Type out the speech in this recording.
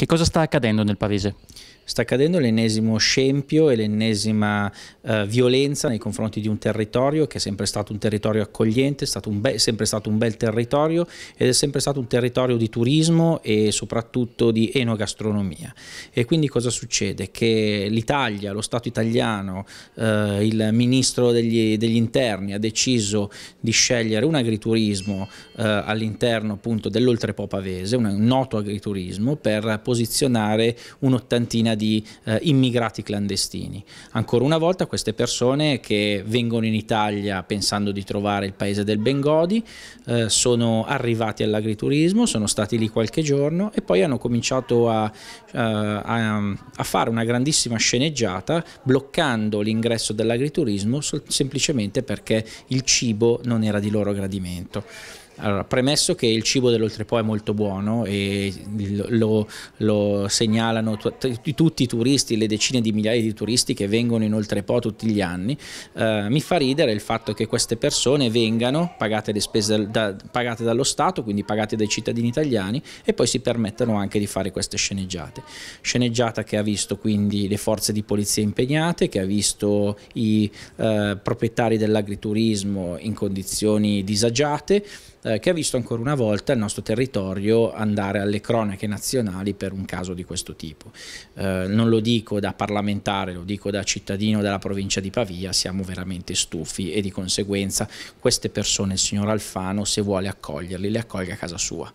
Che cosa sta accadendo nel Paese? Sta accadendo l'ennesimo scempio e l'ennesima eh, violenza nei confronti di un territorio che è sempre stato un territorio accogliente, è stato sempre stato un bel territorio ed è sempre stato un territorio di turismo e soprattutto di enogastronomia. E quindi cosa succede? Che l'Italia, lo Stato italiano, eh, il Ministro degli, degli, Interni ha deciso di scegliere un agriturismo eh, all'interno appunto dell'oltrepo pavese, un noto agriturismo per poter posizionare un'ottantina di eh, immigrati clandestini. Ancora una volta queste persone che vengono in Italia pensando di trovare il paese del Bengodi, eh, sono arrivati all'agriturismo, sono stati lì qualche giorno e poi hanno cominciato a, eh, a, a fare una grandissima sceneggiata bloccando l'ingresso dell'agriturismo semplicemente perché il cibo non era di loro gradimento. Allora, premesso che il cibo dell'Oltrepo è molto buono e lo, lo segnalano tutti i turisti, le decine di migliaia di turisti che vengono in Oltrepo tutti gli anni, eh, mi fa ridere il fatto che queste persone vengano pagate, le spese da, pagate dallo Stato, quindi pagate dai cittadini italiani e poi si permettano anche di fare queste sceneggiate. Sceneggiata che ha visto quindi le forze di polizia impegnate, che ha visto i eh, proprietari dell'agriturismo in condizioni disagiate, eh, che ha visto ancora una volta il nostro territorio andare alle cronache nazionali per un caso di questo tipo. Eh, non lo dico da parlamentare, lo dico da cittadino della provincia di Pavia, siamo veramente stufi e di conseguenza queste persone il signor Alfano se vuole accoglierli le accoglie a casa sua.